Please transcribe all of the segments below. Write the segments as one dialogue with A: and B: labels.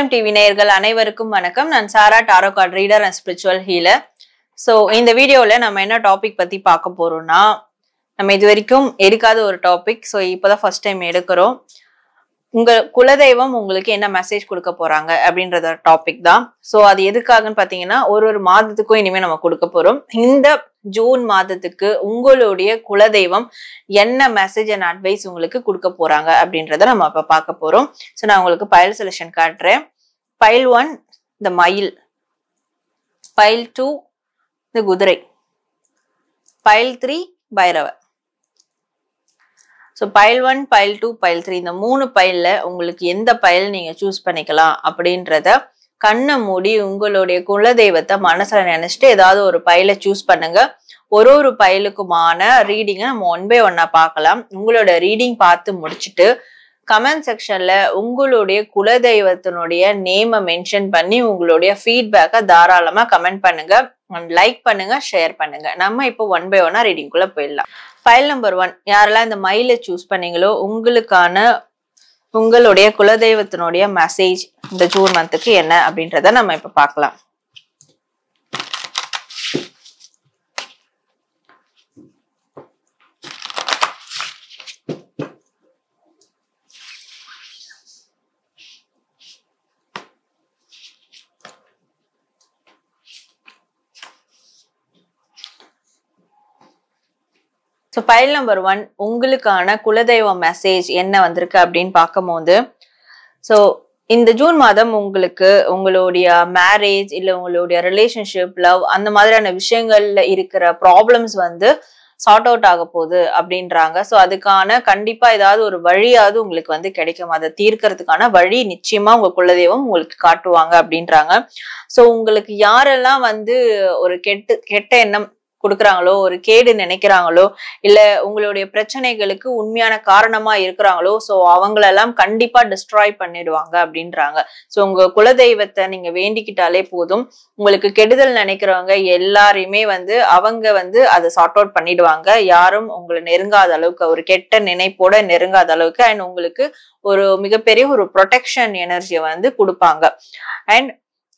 A: spectrum TV நேயர்கள் அனைவருக்கும் வணக்கம் நான் Sara tarot card reader and spiritual healer so இந்த வீடியோவில் நம்ம என்ன டாபிக் பற்றி பார்க்க போகிறோம்னா நம்ம இது வரைக்கும் எடுக்காத ஒரு டாபிக் ஸோ இப்போ தான் ஃபர்ஸ்ட் டைம் எடுக்கிறோம் உங்கள் குலதெய்வம் உங்களுக்கு என்ன மெசேஜ் கொடுக்க போகிறாங்க அப்படின்றத டாபிக் தான் ஸோ அது எதுக்காகன்னு பார்த்தீங்கன்னா ஒரு ஒரு மாதத்துக்கும் இனிமேல் நம்ம கொடுக்க போகிறோம் இந்த ஜூன் மாதத்துக்கு உங்களுடைய குலதெய்வம் என்ன மெசேஜ் அண்ட் அட்வைஸ் உங்களுக்கு கொடுக்க போறாங்க அப்படின்றத நம்ம இப்ப பார்க்க போறோம் ஸோ நான் உங்களுக்கு பயல் செலெக்ஷன் காட்டுறேன் பயில் ஒன் இந்த மயில் பைல் டூ இந்த குதிரை pile three Bhairava so pile one pile two pile three இந்த மூணு பயிலில் உங்களுக்கு எந்த பயல் நீங்கள் சூஸ் பண்ணிக்கலாம் அப்படின்றத கண்ணை மூடி உங்களுடைய குலதெய்வத்தை மனசுல நினைச்சிட்டு ஏதாவது ஒரு பயில சூஸ் பண்ணுங்க ஒரு ஒரு பயிலுக்குமான ரீடிங்கை நம்ம ஒன் பை ஒன்னா பார்க்கலாம் உங்களோட ரீடிங் பார்த்து முடிச்சுட்டு கமெண்ட் செக்ஷன்ல உங்களுடைய குலதெய்வத்தினுடைய நேமை மென்ஷன் பண்ணி உங்களுடைய ஃபீட்பேக்கை தாராளமா கமெண்ட் பண்ணுங்க லைக் பண்ணுங்க ஷேர் பண்ணுங்க நம்ம இப்போ ஒன் பை ஒன்னா குள்ள போயிடலாம் ஃபைல் நம்பர் ஒன் யாரெல்லாம் இந்த மயிலை சூஸ் பண்ணீங்களோ உங்களுக்கான உங்களுடைய குலதெய்வத்தினுடைய மெசேஜ் இந்த ஜூன் மந்த்துக்கு என்ன அப்படின்றத நம்ம இப்ப பார்க்கலாம் ஸோ ஃபைல் நம்பர் ஒன் உங்களுக்கான குலதெய்வ மெசேஜ் என்ன வந்திருக்கு அப்படின்னு பார்க்கும்போது ஸோ இந்த ஜூன் மாதம் உங்களுக்கு உங்களுடைய மேரேஜ் இல்லை உங்களுடைய ரிலேஷன்ஷிப் லவ் அந்த மாதிரியான விஷயங்கள்ல இருக்கிற ப்ராப்ளம்ஸ் வந்து சார்ட் அவுட் ஆக போகுது அப்படின்றாங்க ஸோ அதுக்கான கண்டிப்பாக ஏதாவது ஒரு வழியாவது உங்களுக்கு வந்து கிடைக்கும் அதை தீர்க்கறதுக்கான வழி நிச்சயமா உங்க குலதெய்வம் உங்களுக்கு காட்டுவாங்க அப்படின்றாங்க ஸோ உங்களுக்கு யாரெல்லாம் வந்து ஒரு கெட்டு கெட்ட எண்ணம் கொடுக்குறாங்களோ ஒரு கேடு நினைக்கிறாங்களோ இல்ல உங்களுடைய பிரச்சனைகளுக்கு உண்மையான காரணமா இருக்கிறாங்களோ ஸோ அவங்களெல்லாம் கண்டிப்பா டிஸ்ட்ராய் பண்ணிடுவாங்க அப்படின்றாங்க ஸோ உங்க குலதெய்வத்தை நீங்க வேண்டிக்கிட்டாலே போதும் உங்களுக்கு கெடுதல் நினைக்கிறவங்க எல்லாரையுமே வந்து அவங்க வந்து அதை சார்ட் அவுட் பண்ணிடுவாங்க யாரும் உங்களை நெருங்காத அளவுக்கு ஒரு கெட்ட நினைப்போட நெருங்காத அளவுக்கு அண்ட் உங்களுக்கு ஒரு மிகப்பெரிய ஒரு ப்ரொடெக்ஷன் எனர்ஜியை வந்து கொடுப்பாங்க அண்ட்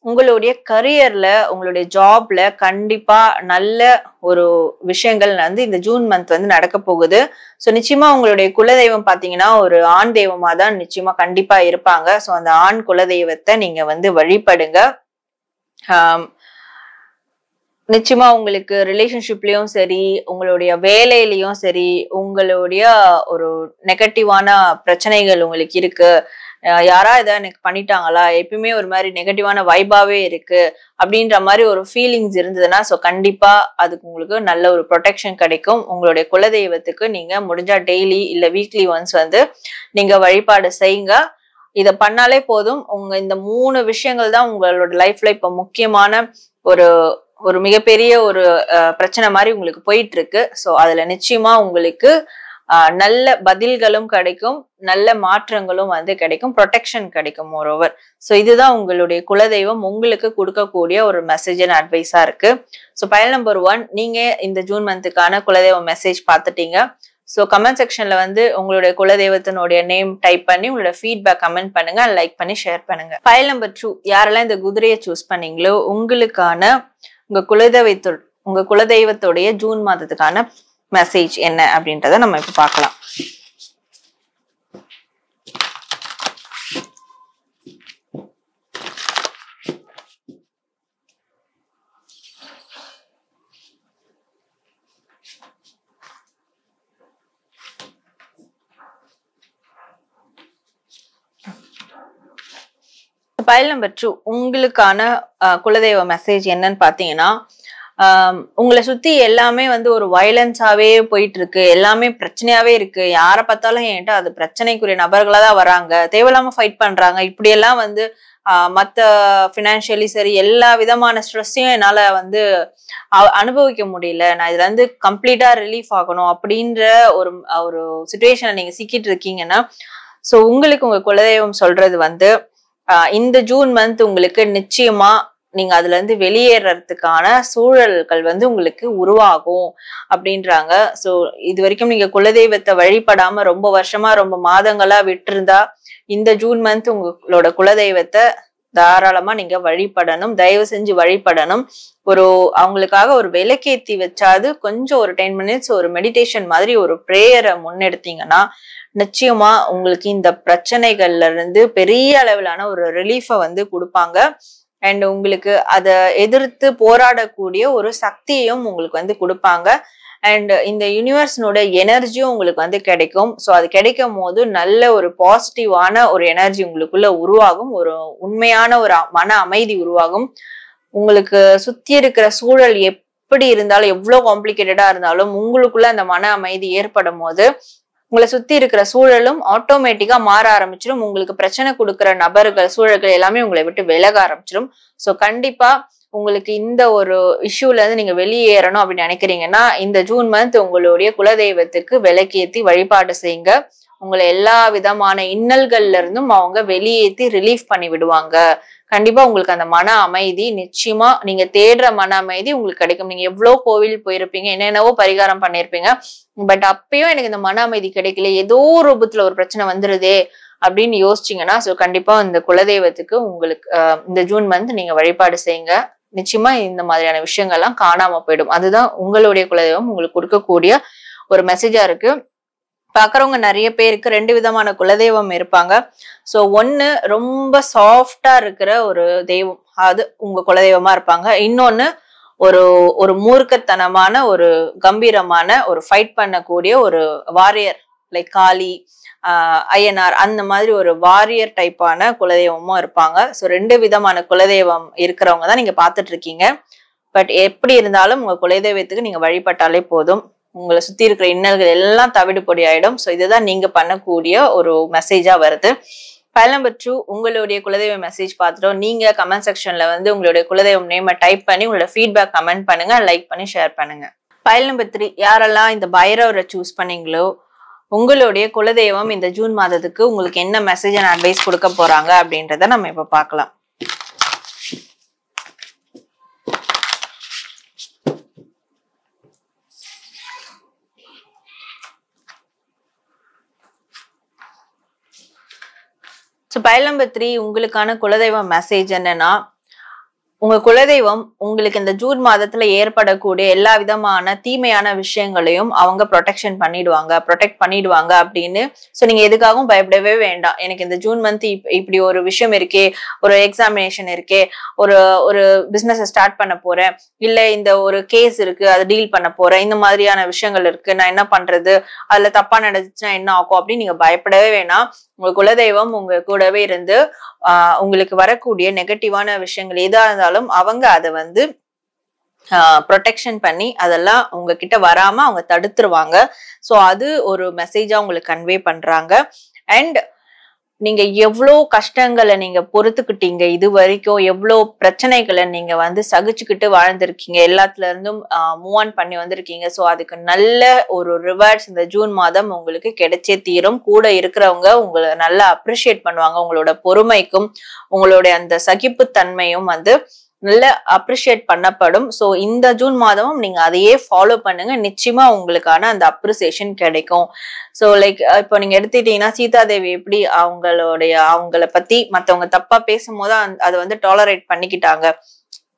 A: உங்களுடைய கரியர்ல உங்களுடைய ஜாப்ல கண்டிப்பா நல்ல ஒரு விஷயங்கள் வந்து இந்த ஜூன் மந்த் வந்து நடக்க போகுது ஸோ நிச்சயமா உங்களுடைய குலதெய்வம் பார்த்தீங்கன்னா ஒரு ஆண் தெய்வமா தான் நிச்சயமா கண்டிப்பா இருப்பாங்க ஸோ அந்த ஆண் குலதெய்வத்தை நீங்க வந்து வழிபடுங்க நிச்சயமா உங்களுக்கு ரிலேஷன்ஷிப்லயும் சரி உங்களுடைய வேலையிலையும் சரி உங்களுடைய ஒரு நெகட்டிவான பிரச்சனைகள் உங்களுக்கு இருக்கு யாரா இதை எனக்கு பண்ணிட்டாங்களா எப்பயுமே ஒரு மாதிரி நெகட்டிவான வைபாவே இருக்கு அப்படின்ற மாதிரி ஒரு ஃபீலிங்ஸ் இருந்ததுன்னா ஸோ கண்டிப்பா அதுக்கு உங்களுக்கு நல்ல ஒரு ப்ரொடெக்ஷன் கிடைக்கும் உங்களுடைய குலதெய்வத்துக்கு நீங்க முடிஞ்சா டெய்லி இல்ல வீக்லி ஒன்ஸ் வந்து நீங்க வழிபாடு செய்யுங்க இதை பண்ணாலே போதும் உங்க இந்த மூணு விஷயங்கள் தான் உங்களோட லைஃப்ல இப்ப முக்கியமான ஒரு ஒரு மிகப்பெரிய ஒரு பிரச்சனை மாதிரி உங்களுக்கு போயிட்டு இருக்கு ஸோ அதுல நிச்சயமா உங்களுக்கு நல்ல பதில்களும் கிடைக்கும் நல்ல மாற்றங்களும் வந்து கிடைக்கும் ப்ரொடெக்ஷன் கிடைக்கும் மோரோவர் ஸோ இதுதான் உங்களுடைய குலதெய்வம் உங்களுக்கு கொடுக்கக்கூடிய ஒரு மெசேஜ் அண்ட் அட்வைஸாக இருக்கு ஸோ பயல் நம்பர் ஒன் நீங்க இந்த ஜூன் மந்த்துக்கான குலதெய்வம் மெசேஜ் பார்த்துட்டீங்க ஸோ கமெண்ட் செக்ஷன்ல வந்து உங்களுடைய குலதெய்வத்தினுடைய நேம் டைப் பண்ணி உங்களோட ஃபீட்பேக் கமெண்ட் பண்ணுங்க அண்ட் லைக் பண்ணி ஷேர் பண்ணுங்க ஃபைல் நம்பர் டூ யாரெல்லாம் இந்த குதிரையை சூஸ் பண்ணீங்களோ உங்களுக்கான உங்க குலதெய்வத்து உங்கள் குலதெய்வத்துடைய ஜூன் மாதத்துக்கான மெசேஜ் என்ன அப்படின்றத நம்ம இப்ப பார்க்கலாம் ஃபைல் நம்பர் டூ உங்களுக்கான குலதெய்வ மெசேஜ் என்னன்னு பார்த்தீங்கன்னா உங்களை சுத்தி எல்லாமே வந்து ஒரு வயலன்ஸாவே போயிட்டு இருக்கு எல்லாமே பிரச்சனையாவே இருக்கு யாரை பார்த்தாலும் என்கிட்ட அது பிரச்சனைக்குரிய நபர்களா தான் வராங்க தேவையில்லாம ஃபைட் பண்றாங்க இப்படியெல்லாம் வந்து மற்ற ஃபினான்ஷியலி சரி எல்லா விதமான ஸ்ட்ரெஸ்ஸையும் என்னால் வந்து அனுபவிக்க முடியல நான் இதுல வந்து கம்ப்ளீட்டாக ரிலீஃப் ஆகணும் அப்படின்ற ஒரு ஒரு சுச்சுவேஷனை நீங்கள் சிக்கிட்டு இருக்கீங்கன்னா ஸோ உங்களுக்கு உங்கள் குலதெய்வம் சொல்றது வந்து இந்த ஜூன் மந்த் உங்களுக்கு நிச்சயமாக நீங்க அதுல இருந்து வெளியேறதுக்கான சூழல்கள் வந்து உங்களுக்கு உருவாகும் அப்படின்றாங்க சோ இது வரைக்கும் நீங்க குலதெய்வத்தை வழிபடாம ரொம்ப வருஷமா ரொம்ப மாதங்களா விட்டுருந்தா இந்த ஜூன் மந்த் உங்களோட குலதெய்வத்தை தாராளமா நீங்க வழிபடணும் தயவு செஞ்சு வழிபடணும் ஒரு அவங்களுக்காக ஒரு விளக்கேத்தி வச்சாது கொஞ்சம் ஒரு டென் மினிட்ஸ் ஒரு மெடிடேஷன் மாதிரி ஒரு ப்ரேயரை முன்னெடுத்தீங்கன்னா நிச்சயமா உங்களுக்கு இந்த பிரச்சனைகள்ல இருந்து பெரிய அளவிலான ஒரு ரிலீஃபை வந்து கொடுப்பாங்க அண்ட் உங்களுக்கு அதை எதிர்த்து போராடக்கூடிய ஒரு சக்தியையும் உங்களுக்கு வந்து கொடுப்பாங்க அண்ட் இந்த யூனிவர்ஸ்னோட எனர்ஜியும் உங்களுக்கு வந்து கிடைக்கும் ஸோ அது கிடைக்கும் போது நல்ல ஒரு பாசிட்டிவான ஒரு எனர்ஜி உங்களுக்குள்ள உருவாகும் ஒரு உண்மையான ஒரு மன அமைதி உருவாகும் உங்களுக்கு சுத்தி இருக்கிற சூழல் எப்படி இருந்தாலும் எவ்வளோ காம்ப்ளிகேட்டடா இருந்தாலும் உங்களுக்குள்ள அந்த மன அமைதி ஏற்படும் போது உங்களை சுத்தி இருக்கிற சூழலும் ஆட்டோமேட்டிக்கா மாற ஆரம்பிச்சிடும் உங்களுக்கு பிரச்சனை கொடுக்குற நபர்கள் சூழல்கள் எல்லாமே உங்களை விட்டு விலக ஆரம்பிச்சிடும் ஸோ கண்டிப்பா உங்களுக்கு இந்த ஒரு இஷ்யூல இருந்து நீங்க வெளியேறணும் அப்படின்னு நினைக்கிறீங்கன்னா இந்த ஜூன் மந்த் உங்களுடைய குலதெய்வத்துக்கு விளக்கேத்தி வழிபாடு செய்யுங்க உங்களை எல்லா விதமான இன்னல்கள்ல இருந்தும் அவங்க வெளியேற்றி ரிலீஃப் பண்ணி விடுவாங்க கண்டிப்பா உங்களுக்கு அந்த மன அமைதி நிச்சயமா நீங்க தேடுற மன அமைதி உங்களுக்கு கிடைக்கும் நீங்க எவ்வளவு கோவில் போயிருப்பீங்க என்னென்னவோ பரிகாரம் பண்ணிருப்பீங்க பட் அப்பயும் எனக்கு இந்த மன அமைதி கிடைக்கல ஏதோ ரூபத்துல ஒரு பிரச்சனை வந்துருதே அப்படின்னு யோசிச்சிங்கன்னா ஸோ கண்டிப்பா இந்த குலதெய்வத்துக்கு உங்களுக்கு இந்த ஜூன் மந்த் நீங்க வழிபாடு செய்யுங்க நிச்சயமா இந்த மாதிரியான விஷயங்கள்லாம் காணாம போயிடும் அதுதான் உங்களுடைய குலதெய்வம் உங்களுக்கு கொடுக்கக்கூடிய ஒரு மெசேஜா இருக்கு பார்க்குறவங்க நிறைய பேருக்கு ரெண்டு விதமான குலதெய்வம் இருப்பாங்க ஸோ ஒன்று ரொம்ப சாஃப்டாக இருக்கிற ஒரு தெய்வம் அது உங்கள் குலதெய்வமாக இருப்பாங்க இன்னொன்று ஒரு ஒரு மூர்க்கத்தனமான ஒரு கம்பீரமான ஒரு ஃபைட் பண்ணக்கூடிய ஒரு வாரியர் லைக் காளி ஐயனார் அந்த மாதிரி ஒரு வாரியர் டைப்பான குலதெய்வமும் இருப்பாங்க ஸோ ரெண்டு விதமான குலதெய்வம் இருக்கிறவங்க தான் நீங்கள் பார்த்துட்ருக்கீங்க இருக்கீங்க பட் எப்படி இருந்தாலும் உங்கள் குலதெய்வத்துக்கு நீங்கள் வழிபட்டாலே போதும் உங்களை சுத்தி இருக்கிற இன்னல்கள் எல்லாம் தவிடு பொடி ஆயிடும் ஸோ இதுதான் நீங்க பண்ணக்கூடிய ஒரு மெசேஜா வருது ஃபைல் நம்பர் டூ உங்களுடைய குலதெய்வம் மெசேஜ் பார்த்துட்டோம் நீங்க கமெண்ட் செக்ஷன்ல வந்து உங்களுடைய குலதெய்வம் நேம டைப் பண்ணி உங்களோட ஃபீட்பேக் கமெண்ட் பண்ணுங்க லைக் பண்ணி ஷேர் பண்ணுங்க ஃபைல் நம்பர் த்ரீ யாரெல்லாம் இந்த பைரவரை சூஸ் பண்ணீங்களோ உங்களுடைய குலதெய்வம் இந்த ஜூன் மாதத்துக்கு உங்களுக்கு என்ன மெசேஜ் அண்ட் அட்வைஸ் கொடுக்க போறாங்க அப்படின்றத நம்ம இப்போ பார்க்கலாம் ஸோ பயல் நம்பர் த்ரீ உங்களுக்கான குலதெய்வம் மெசேஜ் என்னன்னா உங்க குலதெய்வம் உங்களுக்கு இந்த ஜூன் மாதத்துல ஏற்படக்கூடிய எல்லா விதமான தீமையான விஷயங்களையும் அவங்க ப்ரொடெக்ஷன் பண்ணிடுவாங்க ப்ரொடெக்ட் பண்ணிடுவாங்க அப்படின்னு ஸோ நீங்க எதுக்காகவும் பயப்படவே வேண்டாம் எனக்கு இந்த ஜூன் மந்த் இப்படி ஒரு விஷயம் இருக்கே ஒரு எக்ஸாமினேஷன் இருக்கே ஒரு ஒரு பிஸ்னஸை ஸ்டார்ட் பண்ண போறேன் இல்லை இந்த ஒரு கேஸ் இருக்கு அதை டீல் பண்ண போறேன் இந்த மாதிரியான விஷயங்கள் இருக்கு நான் என்ன பண்றது அதுல தப்பா நடந்துச்சுன்னா என்ன ஆகும் அப்படின்னு நீங்க பயப்படவே வேணாம் உங்க குலதெய்வம் உங்க கூடவே இருந்து ஆஹ் உங்களுக்கு வரக்கூடிய நெகட்டிவான விஷயங்கள் எதா இருந்தாலும் அவங்க அதை வந்து ப்ரொடெக்ஷன் பண்ணி அதெல்லாம் உங்ககிட்ட வராம அவங்க தடுத்துருவாங்க ஸோ அது ஒரு மெசேஜா உங்களுக்கு கன்வே பண்றாங்க அண்ட் நீங்க எவ்வளோ கஷ்டங்களை நீங்க பொறுத்துக்கிட்டீங்க இது வரைக்கும் எவ்வளோ பிரச்சனைகளை நீங்க வந்து சகிச்சுக்கிட்டு வாழ்ந்திருக்கீங்க எல்லாத்துல இருந்தும் மூவ் ஆன் பண்ணி வந்திருக்கீங்க ஸோ அதுக்கு நல்ல ஒரு ரிவார்ட்ஸ் இந்த ஜூன் மாதம் உங்களுக்கு கிடைச்சே தீரும் கூட இருக்கிறவங்க உங்களை நல்லா அப்ரிஷியேட் பண்ணுவாங்க உங்களோட பொறுமைக்கும் உங்களுடைய அந்த சகிப்புத்தன்மையும் வந்து நல்ல அப்ரிஷியேட் பண்ணப்படும் ஸோ இந்த ஜூன் மாதமும் நீங்க அதையே ஃபாலோ பண்ணுங்க நிச்சயமா உங்களுக்கான அந்த அப்ரிசியேஷன் கிடைக்கும் ஸோ லைக் இப்போ நீங்க எடுத்துக்கிட்டீங்கன்னா சீதாதேவி எப்படி அவங்களுடைய அவங்கள பத்தி மற்றவங்க தப்பா பேசும்போது அதை வந்து டாலரேட் பண்ணிக்கிட்டாங்க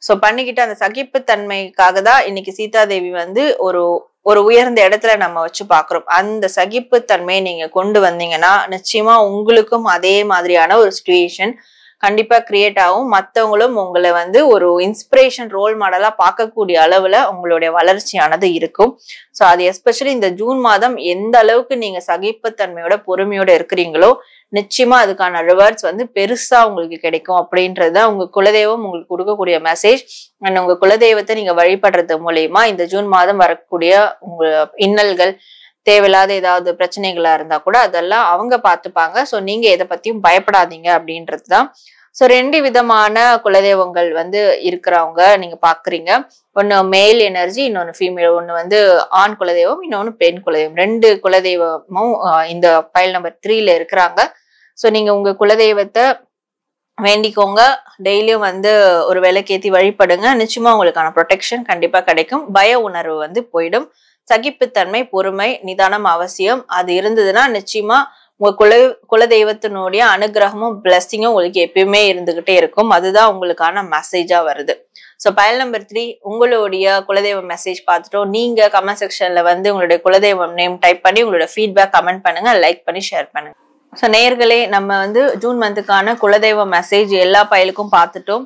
A: ஸோ பண்ணிக்கிட்ட அந்த சகிப்புத்தன்மைக்காக தான் இன்னைக்கு சீதாதேவி வந்து ஒரு ஒரு உயர்ந்த இடத்துல நம்ம வச்சு பாக்குறோம் அந்த சகிப்புத்தன்மையை நீங்க கொண்டு வந்தீங்கன்னா நிச்சயமா உங்களுக்கும் அதே மாதிரியான ஒரு சுச்சுவேஷன் கண்டிப்பா கிரியேட் ஆகும் மற்றவங்களும் உங்களை வந்து ஒரு இன்ஸ்பிரேஷன் ரோல் மாடலா பார்க்கக்கூடிய அளவுல உங்களுடைய வளர்ச்சியானது இருக்கும் ஸோ அது எஸ்பெஷலி இந்த ஜூன் மாதம் எந்த அளவுக்கு நீங்க சகிப்புத்தன்மையோட பொறுமையோட இருக்கிறீங்களோ நிச்சயமா அதுக்கான ரிவர்ட்ஸ் வந்து பெருசா உங்களுக்கு கிடைக்கும் அப்படின்றது தான் உங்க குலதெய்வம் உங்களுக்கு கொடுக்கக்கூடிய மெசேஜ் அண்ட் உங்க குலதெய்வத்தை நீங்க வழிபடுறது மூலயமா இந்த ஜூன் மாதம் வரக்கூடிய உங்க இன்னல்கள் தேவையில்லாத ஏதாவது பிரச்சனைகளா இருந்தா கூட அதெல்லாம் அவங்க பார்த்துப்பாங்க ஸோ நீங்க எதை பத்தியும் பயப்படாதீங்க அப்படின்றது தான் ஸோ ரெண்டு விதமான குலதெய்வங்கள் வந்து இருக்கிறவங்க நீங்க பாக்குறீங்க ஒன்னு மேல் எனர்ஜி இன்னொன்று ஃபீமேல் ஒன்று வந்து ஆண் குலதெய்வம் இன்னொன்று பெண் குலதெய்வம் ரெண்டு குலதெய்வமும் இந்த ஃபைல் நம்பர் த்ரீல இருக்கிறாங்க ஸோ நீங்க உங்க குலதெய்வத்தை வேண்டிக்கோங்க டெய்லியும் வந்து ஒரு விலைக்கேற்றி வழிபடுங்க நிச்சயமா உங்களுக்கான ப்ரொடெக்ஷன் கண்டிப்பா கிடைக்கும் பய உணர்வு வந்து போயிடும் சகிப்புத்தன்மை பொறுமை நிதானம் அவசியம் அது இருந்ததுன்னா நிச்சயமா உங்க குல குலதெய்வத்தினுடைய அனுகிரகமும் பிளஸ்ஸிங்கும் உங்களுக்கு எப்பயுமே இருந்துகிட்டே இருக்கும் அதுதான் உங்களுக்கான மெசேஜா வருது ஸோ பயல் நம்பர் த்ரீ உங்களுடைய குலதெய்வம் மெசேஜ் பார்த்துட்டோம் நீங்க கமெண்ட் செக்ஷன்ல வந்து உங்களுடைய குலதெய்வம் நேம் டைப் பண்ணி உங்களோட ஃபீட்பேக் கமெண்ட் பண்ணுங்க லைக் பண்ணி ஷேர் பண்ணுங்க ஸோ நேர்களே நம்ம வந்து ஜூன் மந்த்துக்கான குலதெய்வ மெசேஜ் எல்லா பயலுக்கும் பார்த்துட்டோம்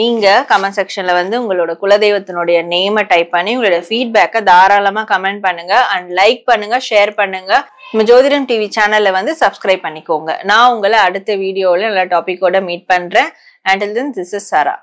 A: நீங்க கமெண்ட் செக்ஷன்ல வந்து உங்களோட குலதெய்வத்தினுடைய நேமை டைப் பண்ணி உங்களோட ஃபீட்பேக்கை தாராளமா கமெண்ட் பண்ணுங்க அண்ட் லைக் பண்ணுங்க ஷேர் பண்ணுங்க நம்ம ஜோதிடம் டிவி சேனல்ல வந்து சப்ஸ்கிரைப் பண்ணிக்கோங்க நான் உங்களை அடுத்த வீடியோவில் நல்ல டாபிக்கோட மீட் பண்றேன் and then this is Sarah